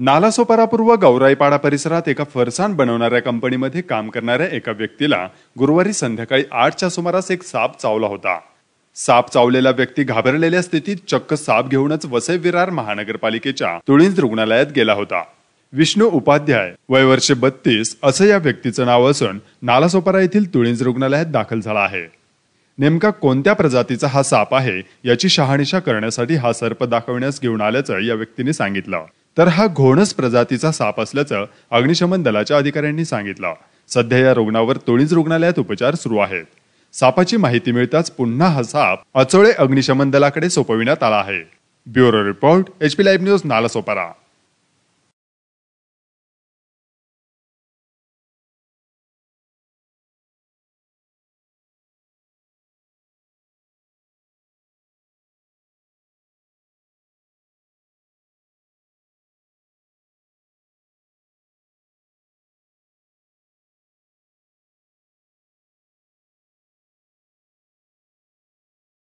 पूर्व गौराईपाडा परिसरात एका फरसाण बनवणाऱ्या कंपनीमध्ये काम करणाऱ्या एका व्यक्तीला गुरुवारी संध्याकाळी आठच्या सुमारास एक साप चावला होता साप चावलेला व्यक्ती घाबरलेल्या स्थितीत चक्क साप घेऊनच वसई विरार महानगरपालिकेच्या तुळींज रुग्णालयात गेला होता विष्णू उपाध्याय वय वर्षे बत्तीस असं या व्यक्तीचं नाव असून नालासोपारा येथील तुळींज रुग्णालयात दाखल झाला आहे नेमका कोणत्या प्रजातीचा हा साप आहे याची शहाणिशा करण्यासाठी हा सर्प दाखवण्यास घेऊन आल्याचं या व्यक्तीने सांगितलं तर हा घोणस प्रजातीचा साप असल्याचं अग्निशमन दलाच्या अधिकाऱ्यांनी सांगितलं सध्या या रुग्णावर तोळीज रुग्णालयात उपचार सुरू आहेत सापाची माहिती मिळताच पुन्हा हा साप अचोळे अग्निशमन दलाकडे सोपविण्यात आला आहे bureau report HP live news Nalasopara